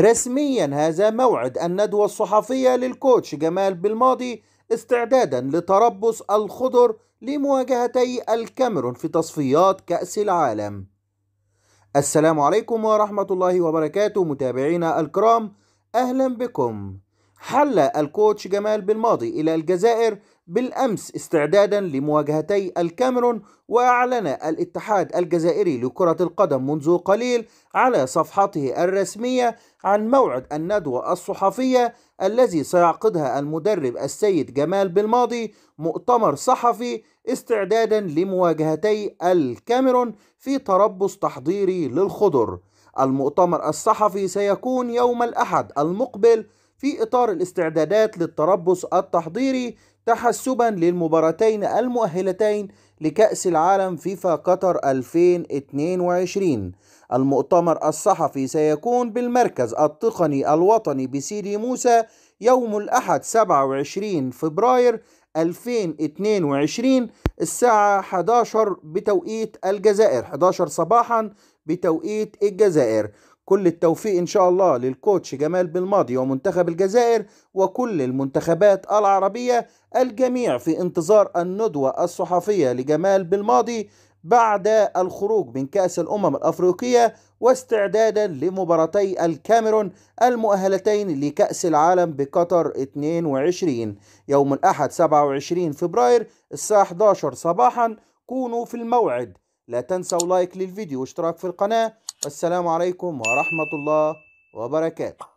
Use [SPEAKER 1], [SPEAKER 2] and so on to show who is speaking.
[SPEAKER 1] رسميا هذا موعد الندوة الصحفية للكوتش جمال بالماضي استعدادا لتربص الخضر لمواجهتي الكاميرون في تصفيات كأس العالم السلام عليكم ورحمة الله وبركاته متابعينا الكرام أهلا بكم حل الكوتش جمال بالماضي إلى الجزائر بالأمس استعدادا لمواجهتي الكاميرون وأعلن الاتحاد الجزائري لكرة القدم منذ قليل على صفحته الرسمية عن موعد الندوة الصحفية الذي سيعقدها المدرب السيد جمال بالماضي مؤتمر صحفي استعدادا لمواجهتي الكاميرون في تربص تحضيري للخضر المؤتمر الصحفي سيكون يوم الأحد المقبل في إطار الاستعدادات للتربص التحضيري تحسبا للمباراتين المؤهلتين لكأس العالم فيفا قطر 2022 المؤتمر الصحفي سيكون بالمركز التقني الوطني بسيدي موسى يوم الأحد 27 فبراير 2022 الساعة 11 بتوقيت الجزائر 11 صباحا بتوقيت الجزائر كل التوفيق إن شاء الله للكوتش جمال بالماضي ومنتخب الجزائر وكل المنتخبات العربية الجميع في انتظار الندوة الصحفية لجمال بالماضي بعد الخروج من كأس الأمم الأفريقية واستعدادا لمباراتي الكاميرون المؤهلتين لكأس العالم بقطر 22 يوم الأحد 27 فبراير الساعة 11 صباحا كونوا في الموعد لا تنسوا لايك للفيديو واشتراك في القناة والسلام عليكم ورحمة الله وبركاته